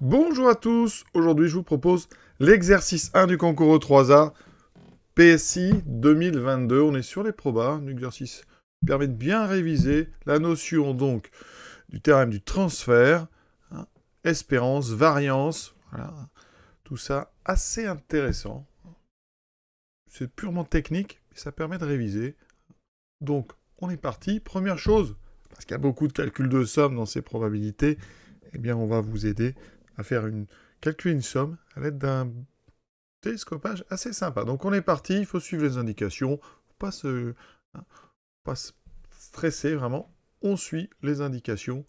Bonjour à tous, aujourd'hui je vous propose l'exercice 1 du concours 3A PSI 2022. On est sur les probas, un exercice qui permet de bien réviser la notion donc du théorème du transfert, hein, espérance, variance, voilà. tout ça assez intéressant. C'est purement technique, mais ça permet de réviser. Donc on est parti, première chose, parce qu'il y a beaucoup de calculs de somme dans ces probabilités, eh bien on va vous aider à faire une, calculer une somme à l'aide d'un télescopage assez sympa. Donc on est parti, il faut suivre les indications, pas se, hein, pas se stresser vraiment, on suit les indications.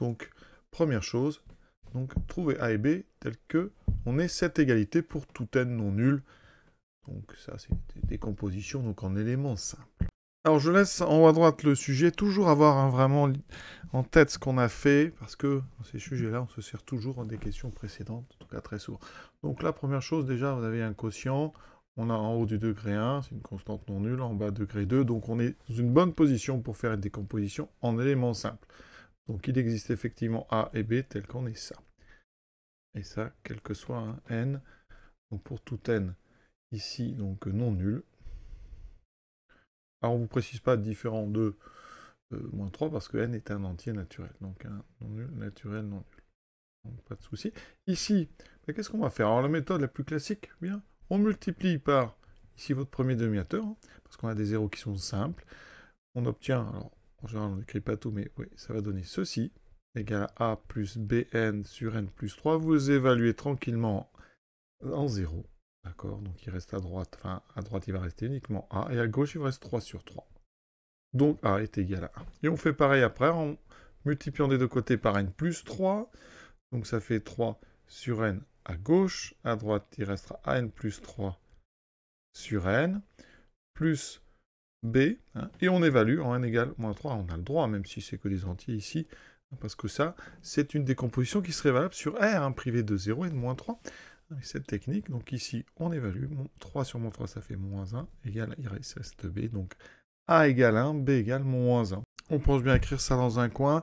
Donc première chose, donc trouver A et B tel que on est cette égalité pour tout n non nul. Donc ça c'est des décompositions donc en éléments simples. Alors je laisse en haut à droite le sujet, toujours avoir hein, vraiment en tête ce qu'on a fait, parce que dans ces sujets-là, on se sert toujours des questions précédentes, en tout cas très souvent. Donc la première chose, déjà, vous avez un quotient, on a en haut du degré 1, c'est une constante non nulle, en bas degré 2, donc on est dans une bonne position pour faire une décomposition en éléments simples. Donc il existe effectivement A et B tel qu'on est ça. Et ça, quel que soit hein, n, donc pour tout n, ici, donc non nul, alors on ne vous précise pas différent de euh, moins 3 parce que n est un entier naturel. Donc un non nul, naturel, non nul. Donc pas de souci. Ici, qu'est-ce qu'on va faire Alors la méthode la plus classique, eh bien, on multiplie par ici votre premier dénominateur, hein, parce qu'on a des zéros qui sont simples. On obtient, alors en général on n'écrit pas tout, mais oui, ça va donner ceci, égal à a plus bn sur n plus 3. Vous évaluez tranquillement en 0. D'accord Donc il reste à droite. Enfin, à droite, il va rester uniquement A. Et à gauche, il reste 3 sur 3. Donc A est égal à 1. Et on fait pareil après en multipliant des deux côtés par n plus 3. Donc ça fait 3 sur n à gauche. À droite, il restera an plus 3 sur n plus b. Hein. et on évalue en n égale moins 3. On a le droit, même si c'est que des entiers ici. Parce que ça, c'est une décomposition qui serait valable sur R, hein, privé de 0 et de moins 3 cette technique. Donc ici, on évalue. 3 sur moins 3, ça fait moins 1, égale, il reste b. Donc a égale 1, b égale moins 1. On pense bien écrire ça dans un coin,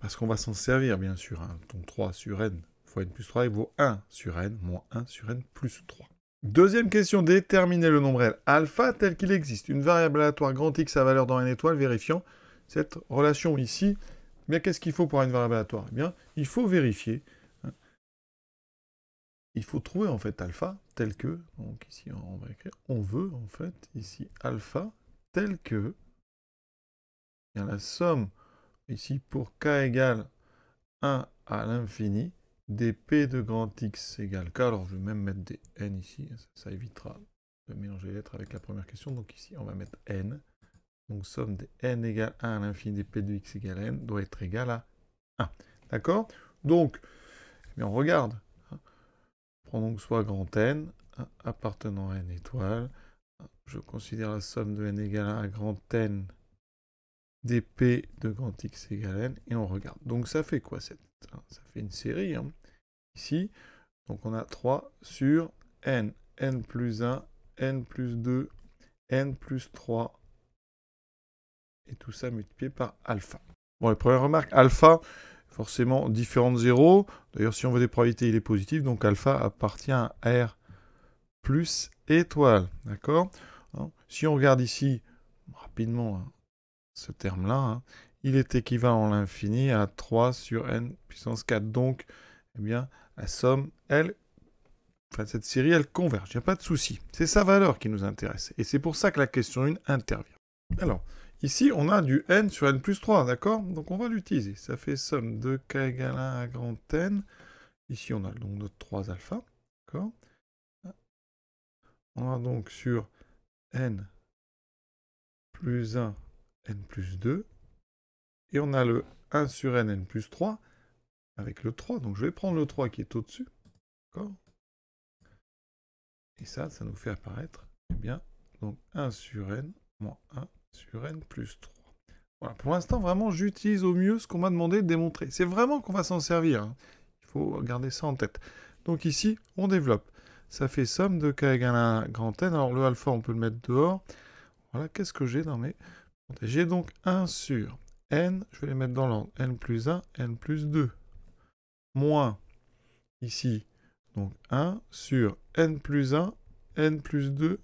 parce qu'on va s'en servir, bien sûr. Hein. Donc 3 sur n fois n plus 3 il vaut 1 sur n, moins 1 sur n plus 3. Deuxième question, déterminer le nombre L alpha tel qu'il existe. Une variable aléatoire grand X à valeur dans n étoile vérifiant cette relation ici. Mais eh qu'est-ce qu'il faut pour une variable aléatoire eh bien, il faut vérifier il faut trouver en fait alpha tel que, donc ici on va écrire, on veut en fait ici alpha tel que, la somme ici pour k égale 1 à l'infini, des p de grand x égale k, alors je vais même mettre des n ici, hein, ça évitera de mélanger les lettres avec la première question, donc ici on va mettre n, donc somme des n égale 1 à l'infini des p de x égale n doit être égale à 1, d'accord Donc, eh on regarde donc soit grand N appartenant à n étoile. Je considère la somme de n égale à grand N dp de grand X égale n et on regarde. Donc ça fait quoi cette hein, Ça fait une série hein, ici. Donc on a 3 sur n, n plus 1, n plus 2, n plus 3 et tout ça multiplié par alpha. Bon, la première remarque, alpha, forcément différent de 0. D'ailleurs, si on veut des probabilités, il est positif, donc alpha appartient à R plus étoile. D'accord hein Si on regarde ici, rapidement, hein, ce terme-là, hein, il est équivalent à l'infini à 3 sur n puissance 4. Donc, eh bien, la somme, elle, cette série, elle converge. Il n'y a pas de souci. C'est sa valeur qui nous intéresse. Et c'est pour ça que la question 1 intervient. Alors, Ici, on a du n sur n plus 3, d'accord Donc on va l'utiliser. Ça fait somme de k égale 1 à grand n. Ici, on a donc notre 3 alpha, d'accord On a donc sur n plus 1, n plus 2. Et on a le 1 sur n, n plus 3 avec le 3. Donc je vais prendre le 3 qui est au-dessus, d'accord Et ça, ça nous fait apparaître, eh bien, donc 1 sur n moins 1 sur n plus 3. Voilà, pour l'instant, vraiment, j'utilise au mieux ce qu'on m'a demandé de démontrer. C'est vraiment qu'on va s'en servir. Hein. Il faut garder ça en tête. Donc ici, on développe. Ça fait somme de k égale à 1 grand n. Alors le alpha, on peut le mettre dehors. Voilà, qu'est-ce que j'ai dans mes... J'ai donc 1 sur n, je vais les mettre dans l'ordre, n plus 1, n plus 2, moins, ici, donc 1 sur n plus 1, n plus 2,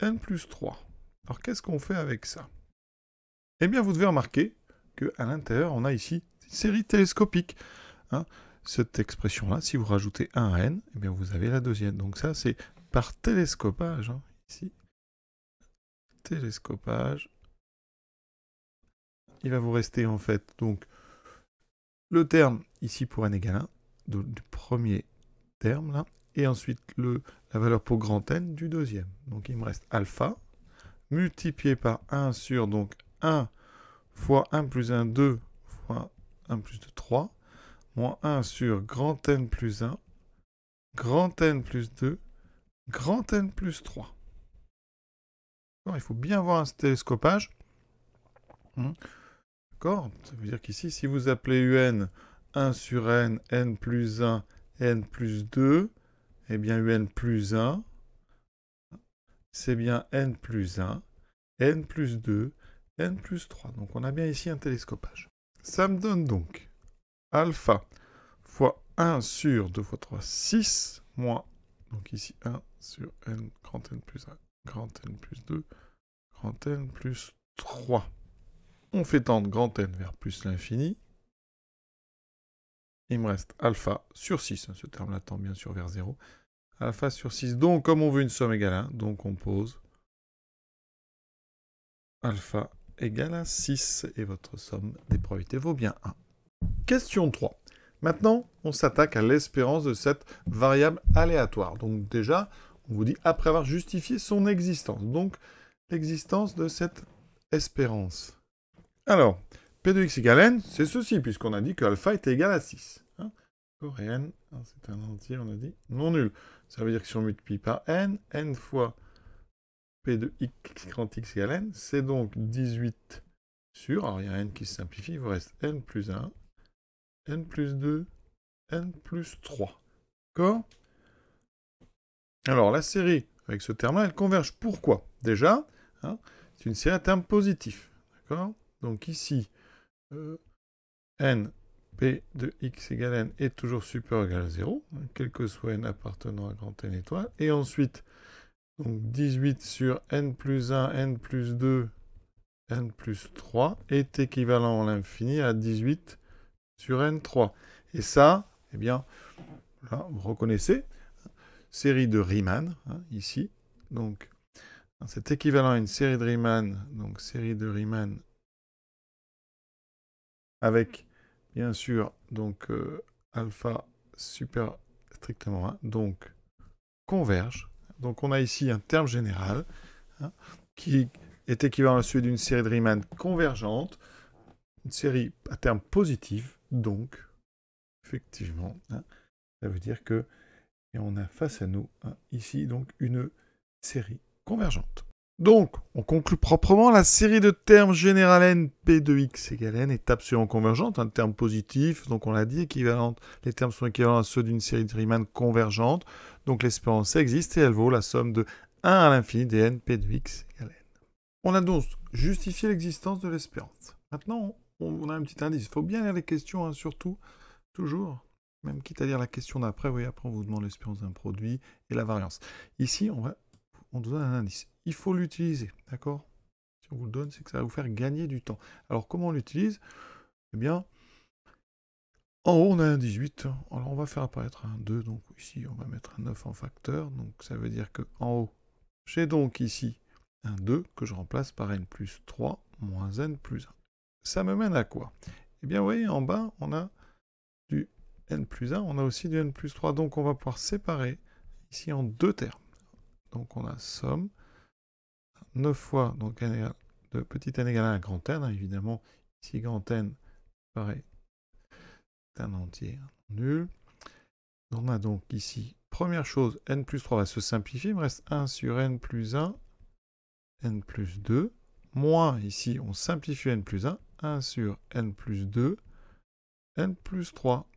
n plus 3. Alors qu'est-ce qu'on fait avec ça Eh bien vous devez remarquer qu'à l'intérieur on a ici une série télescopique. Hein. Cette expression-là, si vous rajoutez un n, eh bien vous avez la deuxième. Donc ça c'est par télescopage, hein, ici. Télescopage. Il va vous rester en fait donc le terme ici pour n égale 1 du premier terme et ensuite le, la valeur pour grand n du deuxième. Donc il me reste alpha multiplié par 1 sur donc 1 fois 1 plus 1, 2 fois 1 plus 2, 3, moins 1 sur grand N plus 1, grand N plus 2, grand N plus 3. Il faut bien voir un télescopage. Hmm. D'accord Ça veut dire qu'ici, si vous appelez UN 1 sur N, N plus 1, N plus 2, et eh bien UN plus 1, c'est bien n plus 1, n plus 2, n plus 3. Donc on a bien ici un télescopage. Ça me donne donc alpha fois 1 sur 2 fois 3, 6, moins, donc ici 1 sur n, grand n plus 1, grand n plus 2, grand n plus 3. On fait tendre grand n vers plus l'infini. Il me reste alpha sur 6, hein, ce terme-là tend bien sûr vers 0, Alpha sur 6. Donc, comme on veut une somme égale à 1, donc on pose alpha égale à 6. Et votre somme des probabilités vaut bien 1. Question 3. Maintenant, on s'attaque à l'espérance de cette variable aléatoire. Donc déjà, on vous dit après avoir justifié son existence. Donc, l'existence de cette espérance. Alors, P de x égale n, c'est ceci, puisqu'on a dit que alpha était égal à 6. Hein Coréenne, hein, c'est un entier, on a dit non nul. Ça veut dire que si on multiplie par n, n fois p de x grand x égale n, c'est donc 18 sur, alors il y a n qui se simplifie, il vous reste n plus 1, n plus 2, n plus 3. D'accord Alors la série avec ce terme-là, elle converge. Pourquoi Déjà, hein, c'est une série à termes positifs. D'accord Donc ici, euh, n P de x égale n est toujours supérieur égal à 0, quel que soit n appartenant à grand n étoile. Et ensuite, donc 18 sur n plus 1, n plus 2, n plus 3 est équivalent à l'infini à 18 sur n3. Et ça, eh bien, là, vous reconnaissez, série de Riemann, hein, ici. Donc, c'est équivalent à une série de Riemann, donc série de Riemann avec bien sûr, donc euh, alpha super strictement 1, hein. donc converge. Donc on a ici un terme général hein, qui est équivalent à celui d'une série de Riemann convergente, une série à terme positif, donc effectivement, hein, ça veut dire que on a face à nous ici donc une série convergente. Donc, on conclut proprement, la série de termes général n P de x égale n est absolument convergente, un hein, terme positif, donc on l'a dit, équivalente, les termes sont équivalents à ceux d'une série de Riemann convergente, donc l'espérance existe et elle vaut la somme de 1 à l'infini des n P de x égale n. On a donc justifié l'existence de l'espérance. Maintenant, on a un petit indice, il faut bien lire les questions, hein, surtout, toujours, même quitte à lire la question d'après, oui, après on vous demande l'espérance d'un produit et la variance. Ici, on, va, on donne un indice il faut l'utiliser, d'accord Si on vous le donne, c'est que ça va vous faire gagner du temps. Alors comment on l'utilise Eh bien, en haut, on a un 18. Alors on va faire apparaître un 2, donc ici, on va mettre un 9 en facteur. Donc ça veut dire qu'en haut, j'ai donc ici un 2 que je remplace par n plus 3 moins n plus 1. Ça me mène à quoi Eh bien, vous voyez, en bas, on a du n plus 1, on a aussi du n plus 3. Donc, on va pouvoir séparer ici en deux termes. Donc, on a somme 9 fois, donc n égale, de petit n égale à grand n, hein, évidemment, ici grand n paraît un entier hein, nul. On a donc ici, première chose, n plus 3 va se simplifier, il me reste 1 sur n plus 1, n plus 2, moins, ici on simplifie n plus 1, 1 sur n plus 2, n plus 3.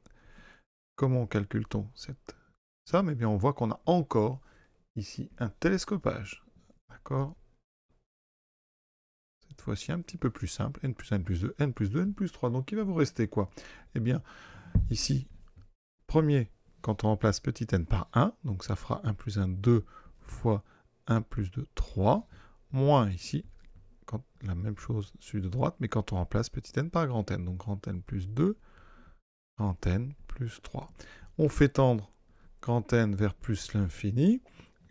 Comment calcule-t-on cette somme Eh bien on voit qu'on a encore ici un télescopage. D'accord fois un petit peu plus simple, n plus 1, n plus 2, n plus 2, n plus 3. Donc il va vous rester quoi Eh bien, ici, premier, quand on remplace petit n par 1, donc ça fera 1 plus 1, 2 fois 1 plus 2, 3, moins ici, quand, la même chose celui de droite, mais quand on remplace petit n par grand n, donc grand n plus 2, grand n plus 3. On fait tendre grand n vers plus l'infini,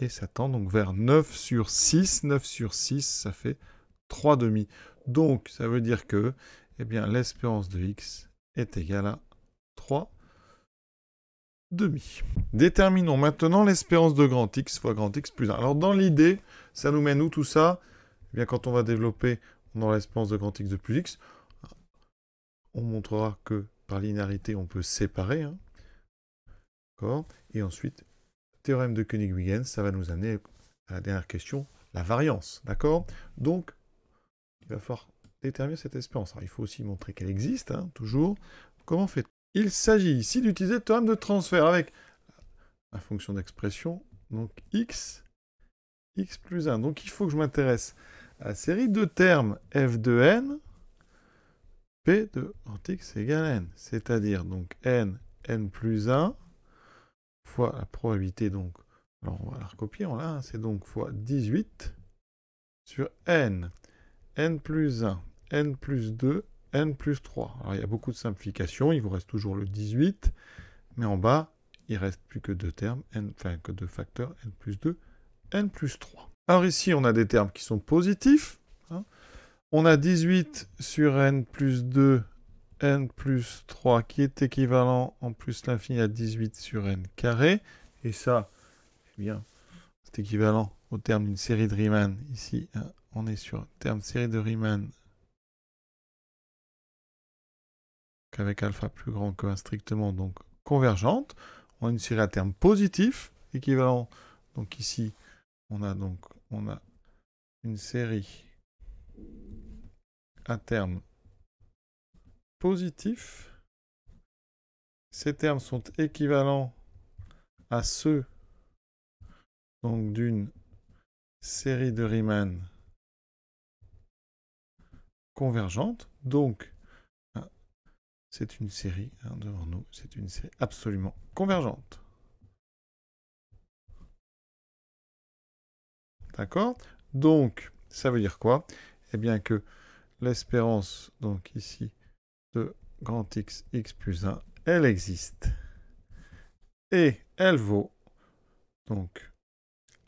et ça tend donc vers 9 sur 6. 9 sur 6, ça fait 3 demi. Donc, ça veut dire que eh bien, l'espérance de x est égale à 3 demi. Déterminons maintenant l'espérance de grand X fois grand X plus 1. Alors dans l'idée, ça nous mène où tout ça eh bien, Quand on va développer dans l'espérance de grand X de plus X, on montrera que par linéarité, on peut séparer. Hein. D'accord Et ensuite, théorème de koenig wiggins ça va nous amener à la dernière question, la variance. D'accord Donc, il va falloir déterminer cette espérance. il faut aussi montrer qu'elle existe, hein, toujours. Comment fait Il s'agit ici d'utiliser le théorème de transfert avec la fonction d'expression, donc x, x plus 1. Donc il faut que je m'intéresse à la série de termes f de n, p de x égale n. C'est-à-dire donc n, n plus 1, fois la probabilité donc, alors on va la recopier, on l'a, hein, c'est donc fois 18 sur n n plus 1, n plus 2, n plus 3. Alors il y a beaucoup de simplifications, il vous reste toujours le 18, mais en bas, il ne reste plus que deux termes, n, enfin que deux facteurs, n plus 2, n plus 3. Alors ici, on a des termes qui sont positifs. Hein. On a 18 sur n plus 2, n plus 3, qui est équivalent en plus l'infini à 18 sur n carré. Et ça, eh bien, c'est équivalent au terme d'une série de Riemann, ici, Hein on est sur terme série de Riemann avec alpha plus grand que strictement, donc convergente. On a une série à terme positif, équivalent. Donc ici, on a donc on a une série à termes positifs. Ces termes sont équivalents à ceux donc d'une série de Riemann convergente. Donc, hein, c'est une série, hein, devant nous, c'est une série absolument convergente. D'accord Donc, ça veut dire quoi Eh bien que l'espérance, donc ici, de grand X, X plus 1, elle existe. Et elle vaut, donc,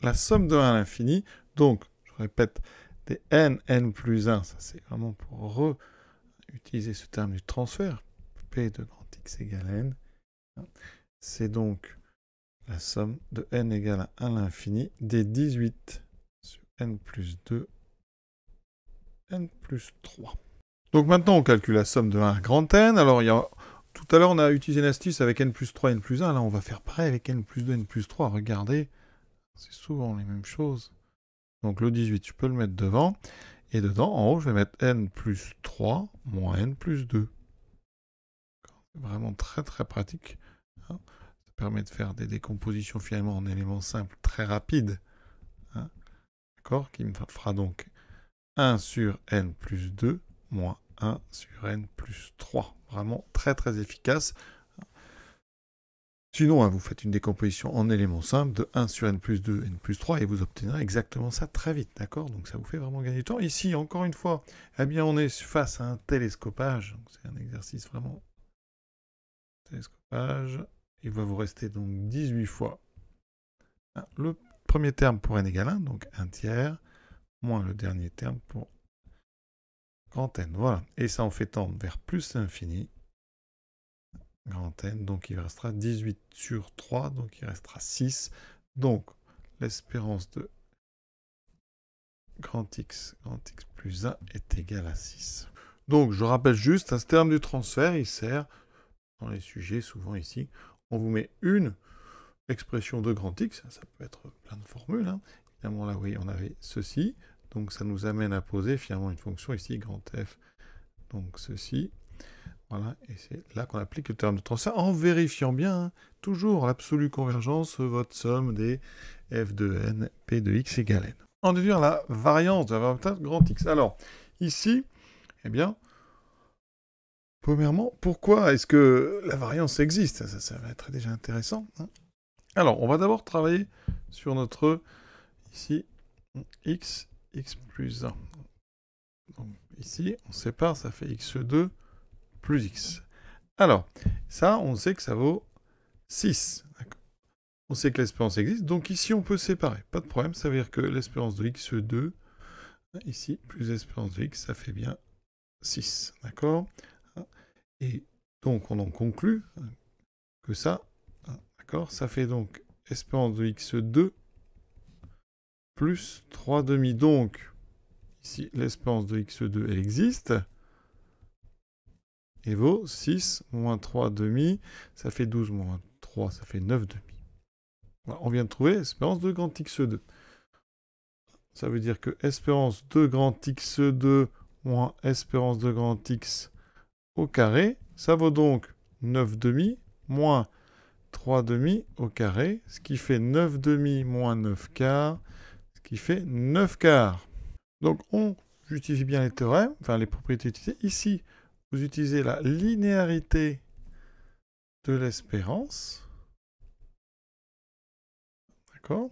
la somme de 1 à l'infini. Donc, je répète, c'est n, n plus 1. Ça, c'est vraiment pour utiliser ce terme du transfert. P de grand X égale n. C'est donc la somme de n égale à 1 à l'infini des 18 sur n plus 2, n plus 3. Donc maintenant, on calcule la somme de 1 grand n. Alors, tout à l'heure, on a utilisé l'astuce avec n plus 3, n plus 1. Là, on va faire pareil avec n plus 2, n plus 3. Regardez, c'est souvent les mêmes choses. Donc le 18, je peux le mettre devant. Et dedans, en haut, je vais mettre n plus 3 moins n plus 2. C'est vraiment très très pratique. Hein. Ça permet de faire des décompositions finalement en éléments simples très rapides. Hein. D'accord Qui me fera donc 1 sur n plus 2 moins 1 sur n plus 3. Vraiment très très efficace. Sinon, hein, vous faites une décomposition en éléments simples de 1 sur n plus 2, n plus 3, et vous obtenez exactement ça très vite, d'accord Donc ça vous fait vraiment gagner du temps. Ici, encore une fois, eh bien, on est face à un télescopage. C'est un exercice vraiment... Télescopage. Il va vous rester donc 18 fois le premier terme pour n égale 1, donc 1 tiers, moins le dernier terme pour grand n. Voilà. Et ça en fait tendre vers plus l'infini donc il restera 18 sur 3, donc il restera 6. Donc l'espérance de grand X, grand X plus 1 est égale à 6. Donc je rappelle juste, ce terme du transfert, il sert, dans les sujets souvent ici, on vous met une expression de grand X, ça peut être plein de formules, hein. évidemment là oui on avait ceci, donc ça nous amène à poser finalement une fonction ici, grand F, donc ceci, voilà, et c'est là qu'on applique le terme de transfert en vérifiant bien hein, toujours l'absolue convergence, votre somme des f de n, p de x égale n. En déduire la variance de la grand X. Alors, ici, eh bien, premièrement, pourquoi est-ce que la variance existe ça, va être déjà intéressant. Hein. Alors, on va d'abord travailler sur notre, ici, x, x plus 1. ici, on sépare, ça fait x2 plus x. Alors, ça, on sait que ça vaut 6. On sait que l'espérance existe, donc ici on peut séparer. Pas de problème, ça veut dire que l'espérance de x2, ici, plus l'espérance de x, ça fait bien 6. D'accord Et donc on en conclut que ça, d'accord, ça fait donc espérance de x2 plus 3 demi. Donc, ici, l'espérance de x2, elle existe et vaut 6 moins 3 demi. Ça fait 12 moins 3, ça fait 9 demi. on vient de trouver espérance de grand X2. Ça veut dire que espérance de grand X2 moins espérance de grand X au carré, ça vaut donc 9 demi moins 3 demi au carré, ce qui fait 9 demi moins 9 quarts, ce qui fait 9 quarts. Donc on justifie bien les théorèmes, enfin les propriétés utilisées ici vous utilisez la linéarité de l'espérance. D'accord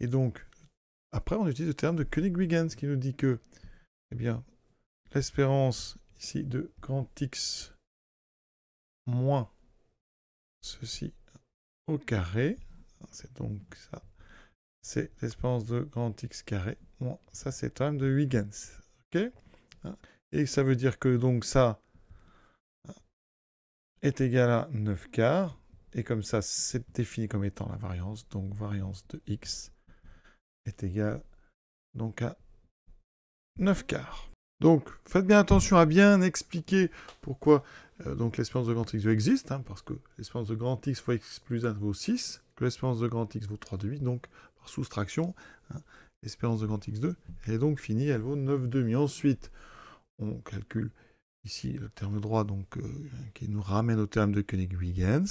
Et donc, après, on utilise le terme de koenig wiggins qui nous dit que eh bien, l'espérance ici de grand X moins ceci au carré, c'est donc ça, c'est l'espérance de grand X carré, moins ça c'est le terme de Wiggins. ok hein. Et ça veut dire que donc ça est égal à 9 quarts. Et comme ça, c'est défini comme étant la variance. Donc variance de x est égale donc à 9 quarts. Donc faites bien attention à bien expliquer pourquoi euh, l'espérance de grand x 2 existe, hein, parce que l'espérance de grand x fois x plus 1 vaut 6, que l'espérance de grand x vaut 3 donc par soustraction, hein, l'espérance de grand x2, elle est donc finie, elle vaut 9 demi. Ensuite, on calcule ici le terme droit donc, euh, qui nous ramène au terme de koenig wiggins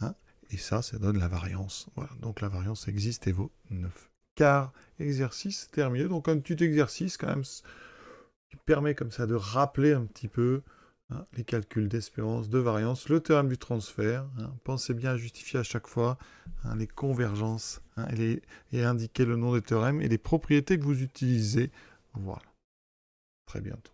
hein, et ça, ça donne la variance. Voilà, donc la variance existe et vaut 9. Car exercice terminé. Donc un petit exercice quand même qui permet comme ça de rappeler un petit peu hein, les calculs d'espérance, de variance, le théorème du transfert. Hein. pensez bien à justifier à chaque fois les convergences et, et indiquer le nom des théorèmes et les propriétés que vous utilisez. Voilà. Très bientôt.